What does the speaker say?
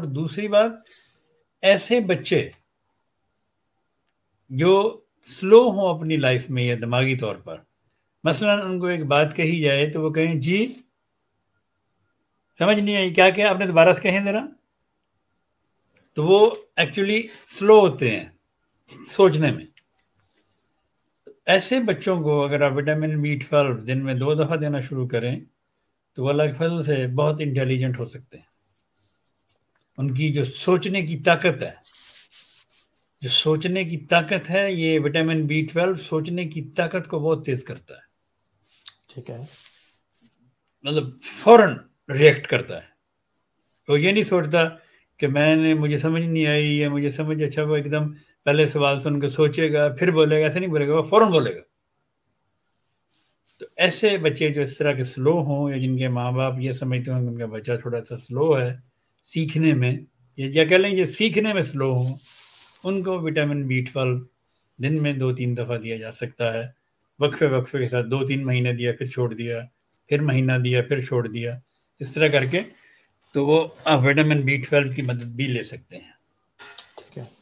और दूसरी बात ऐसे बच्चे जो स्लो हों अपनी लाइफ में या दिमागी तौर पर मसलन उनको एक बात कही जाए तो वो कहें जी समझ नहीं आई क्या क्या आपने दोबारा से कहें जरा तो वो एक्चुअली स्लो होते हैं सोचने में ऐसे बच्चों को अगर आप विटामिन बी ट्वेल्व दिन में दो दफ़ा देना शुरू करें तो वह अल्लाह के फजल से बहुत इंटेलिजेंट हो सकते हैं उनकी जो सोचने की ताकत है जो सोचने की ताकत है ये विटामिन बी ट्वेल्व सोचने की ताकत को बहुत तेज करता है ठीक है मतलब फौरन रिएक्ट करता है वो तो ये नहीं सोचता कि मैंने मुझे समझ नहीं आई या मुझे समझ अच्छा वो एकदम पहले सवाल सुन के सोचेगा फिर बोलेगा ऐसे नहीं बोलेगा वो फौरन बोलेगा तो ऐसे बच्चे जो इस तरह के स्लो हों या जिनके माँ बाप ये समझते हों कि उनका बच्चा थोड़ा सा स्लो है सीखने में या कह लें ये सीखने में स्लो हों उनको विटामिन बी ट्वेल्व दिन में दो तीन दफ़ा दिया जा सकता है वक्फे वक्फे के साथ दो तीन महीने दिया फिर छोड़ दिया फिर महीना दिया फिर छोड़ दिया इस तरह करके तो वो आप विटामिन बी ट्वेल्व की मदद भी ले सकते हैं ठीक है